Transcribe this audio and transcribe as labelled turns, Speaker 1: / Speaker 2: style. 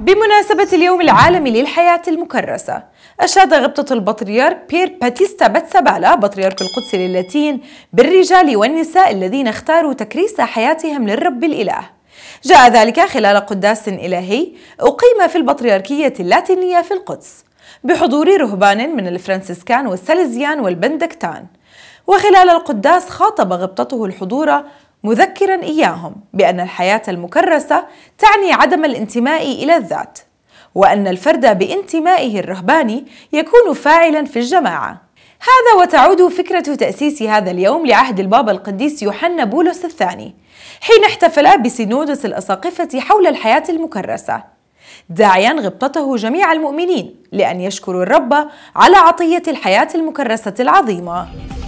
Speaker 1: بمناسبة اليوم العالمي للحياة المكرسة أشاد غبطة البطريرك بير باتيستا باتسابالا بطريرك القدس للاتين بالرجال والنساء الذين اختاروا تكريس حياتهم للرب الإله جاء ذلك خلال قداس إلهي أقيم في البطريركية اللاتينية في القدس بحضور رهبان من الفرنسيسكان والسلزيان والبندكتان وخلال القداس خاطب غبطته الحضور مذكرا اياهم بان الحياه المكرسه تعني عدم الانتماء الى الذات وان الفرد بانتمائه الرهباني يكون فاعلا في الجماعه هذا وتعود فكرة تأسيس هذا اليوم لعهد البابا القديس يوحنا بولس الثاني حين احتفل بسينودس الأساقفة حول الحياة المكرسة داعيا غبطته جميع المؤمنين لأن يشكروا الرب على عطية الحياة المكرسة العظيمة